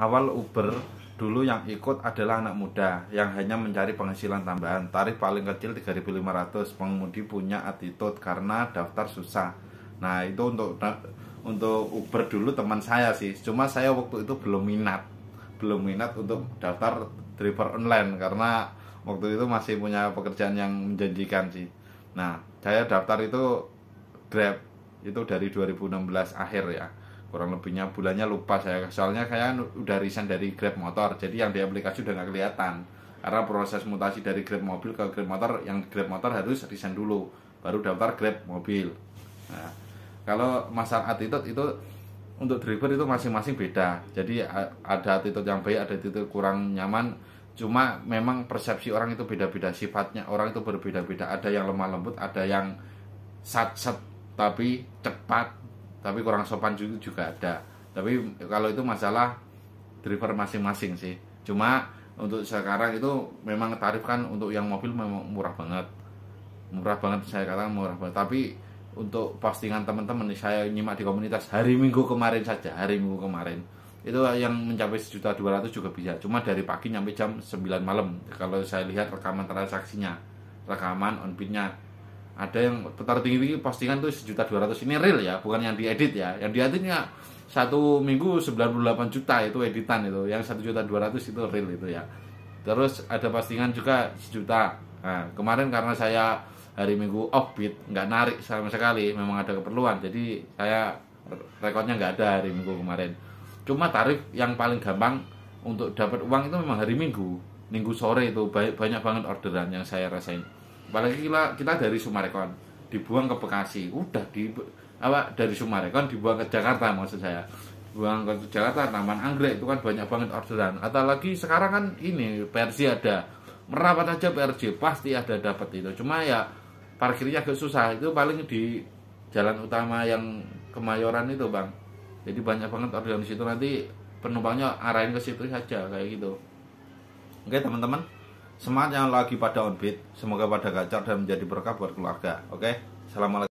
Awal Uber dulu yang ikut adalah anak muda yang hanya mencari penghasilan tambahan. Tarif paling kecil 3.500. Pengemudi punya attitude karena daftar susah. Nah, itu untuk untuk Uber dulu teman saya sih. Cuma saya waktu itu belum minat. Belum minat untuk daftar driver online karena waktu itu masih punya pekerjaan yang menjanjikan sih. Nah, saya daftar itu Grab itu dari 2016 akhir ya kurang lebihnya bulannya lupa saya soalnya saya udah resign dari Grab motor jadi yang di aplikasi udah nggak kelihatan karena proses mutasi dari Grab mobil ke Grab motor yang Grab motor harus resign dulu baru daftar Grab mobil nah kalau masalah attitude itu untuk driver itu masing-masing beda jadi ada attitude yang baik ada attitude kurang nyaman cuma memang persepsi orang itu beda-beda sifatnya orang itu berbeda-beda ada yang lemah lembut ada yang sat-sat tapi cepat tapi kurang sopan juga, juga ada tapi kalau itu masalah driver masing-masing sih cuma untuk sekarang itu memang tarif kan untuk yang mobil memang murah banget murah banget saya katakan murah banget tapi untuk postingan teman-teman saya nyimak di komunitas hari minggu kemarin saja hari minggu kemarin itu yang mencapai sejuta dua ratus juga bisa cuma dari pagi sampai jam 9 malam kalau saya lihat rekaman transaksinya rekaman on pinnya ada yang petarung tinggi tinggi postingan tuh sejuta dua ratus ini real ya bukan yang diedit ya yang dieditnya satu minggu 98 juta itu editan itu yang satu juta dua ratus itu real itu ya terus ada postingan juga sejuta nah, kemarin karena saya hari minggu offbeat nggak narik sama sekali memang ada keperluan jadi saya rekornya nggak ada hari minggu kemarin cuma tarif yang paling gampang untuk dapat uang itu memang hari minggu minggu sore itu banyak banget orderan yang saya rasain apalagi kita, kita dari Sumarekon dibuang ke Bekasi udah di apa dari Sumarekon dibuang ke Jakarta maksud saya buang ke Jakarta Taman Anggrek itu kan banyak banget orderan atau lagi sekarang kan ini PRJ ada merapat aja PRJ pasti ada dapat itu cuma ya parkirnya agak susah itu paling di jalan utama yang Kemayoran itu bang jadi banyak banget orderan di situ nanti penumpangnya arahin ke situ saja kayak gitu oke teman-teman Semangat yang lagi pada on beat semoga pada gacor dan menjadi berkah buat keluarga. Oke, okay? Assalamualaikum.